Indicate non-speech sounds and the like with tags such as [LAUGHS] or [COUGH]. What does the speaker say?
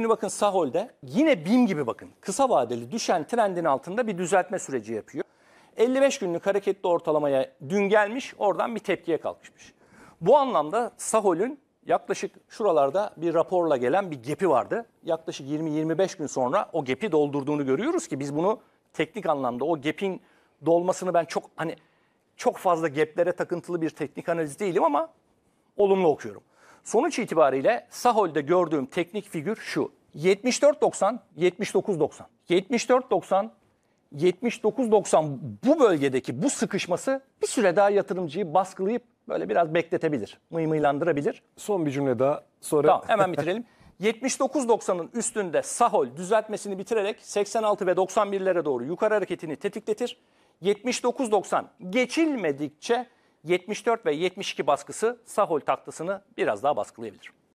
Şimdi bakın Sahol'de yine BİM gibi bakın kısa vadeli düşen trendin altında bir düzeltme süreci yapıyor. 55 günlük hareketli ortalamaya dün gelmiş oradan bir tepkiye kalkışmış. Bu anlamda Sahol'ün yaklaşık şuralarda bir raporla gelen bir gepi vardı. Yaklaşık 20-25 gün sonra o gepi doldurduğunu görüyoruz ki biz bunu teknik anlamda o gepin dolmasını ben çok hani çok fazla geplere takıntılı bir teknik analiz değilim ama olumlu okuyorum. Sonuç itibariyle Sahol'de gördüğüm teknik figür şu. 74.90 79.90 74.90 79.90 bu bölgedeki bu sıkışması bir süre daha yatırımcıyı baskılayıp böyle biraz bekletebilir, mıymıylandırabilir. Son bir cümle daha sonra. Tamam hemen bitirelim. 79 [LAUGHS] üstünde Sahol düzeltmesini bitirerek 86 ve 91'lere doğru yukarı hareketini tetikletir. 79.90 geçilmedikçe 74 ve 72 baskısı Sahol taklasını biraz daha baskılayabilir.